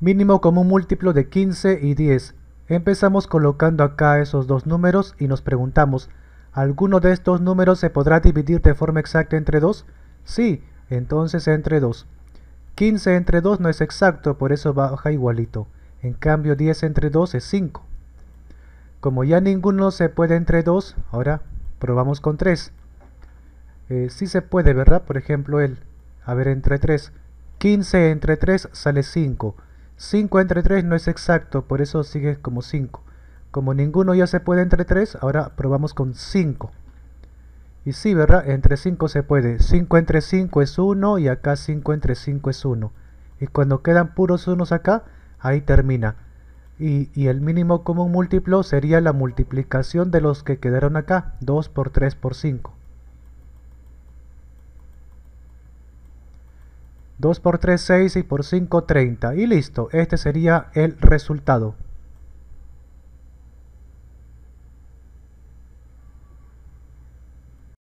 mínimo común múltiplo de 15 y 10. Empezamos colocando acá esos dos números y nos preguntamos, ¿alguno de estos números se podrá dividir de forma exacta entre 2? Sí, entonces entre 2. 15 entre 2 no es exacto, por eso baja igualito. En cambio 10 entre 2 es 5. Como ya ninguno se puede entre 2, ahora probamos con 3. Eh, sí se puede, ¿verdad? Por ejemplo, el, a ver, entre 3. 15 entre 3 sale 5. 5 entre 3 no es exacto, por eso sigue como 5. Como ninguno ya se puede entre 3, ahora probamos con 5. Y sí, ¿verdad? Entre 5 se puede. 5 entre 5 es 1 y acá 5 entre 5 es 1. Y cuando quedan puros unos acá, ahí termina. Y, el mínimo común múltiplo sería la multiplicación de los que quedaron acá, 2 por 3 por 5. 2 por 3, 6 y por 5, 30. Y listo, este sería el resultado.